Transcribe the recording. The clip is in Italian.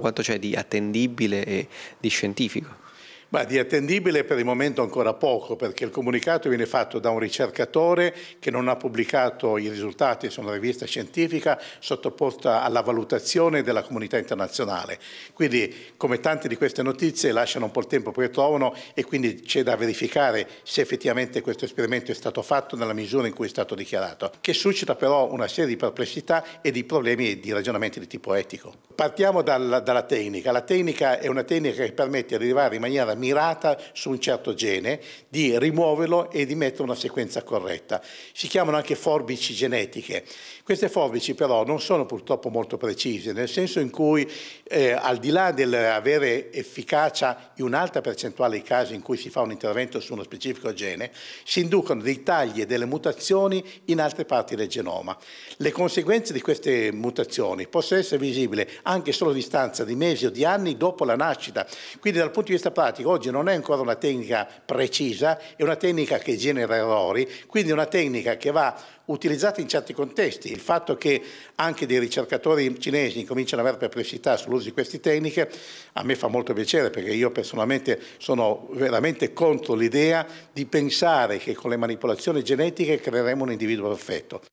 quanto c'è di attendibile e di scientifico. Ma di attendibile per il momento ancora poco, perché il comunicato viene fatto da un ricercatore che non ha pubblicato i risultati su una rivista scientifica sottoposta alla valutazione della comunità internazionale. Quindi, come tante di queste notizie, lasciano un po' il tempo poi trovano e quindi c'è da verificare se effettivamente questo esperimento è stato fatto nella misura in cui è stato dichiarato, che suscita però una serie di perplessità e di problemi di ragionamenti di tipo etico. Partiamo dalla, dalla tecnica. La tecnica è una tecnica che permette di arrivare in maniera mirata su un certo gene, di rimuoverlo e di mettere una sequenza corretta. Si chiamano anche forbici genetiche. Queste forbici però non sono purtroppo molto precise, nel senso in cui eh, al di là dell'avere efficacia in un'alta percentuale dei casi in cui si fa un intervento su uno specifico gene, si inducono dei tagli e delle mutazioni in altre parti del genoma. Le conseguenze di queste mutazioni possono essere visibili anche solo a distanza di mesi o di anni dopo la nascita. Quindi dal punto di vista pratico oggi non è ancora una tecnica precisa, è una tecnica che genera errori, quindi è una tecnica che va utilizzata in certi contesti. Il fatto che anche dei ricercatori cinesi cominciano ad avere perplessità sull'uso di queste tecniche a me fa molto piacere perché io personalmente sono veramente contro l'idea di pensare che con le manipolazioni genetiche creeremo un individuo perfetto.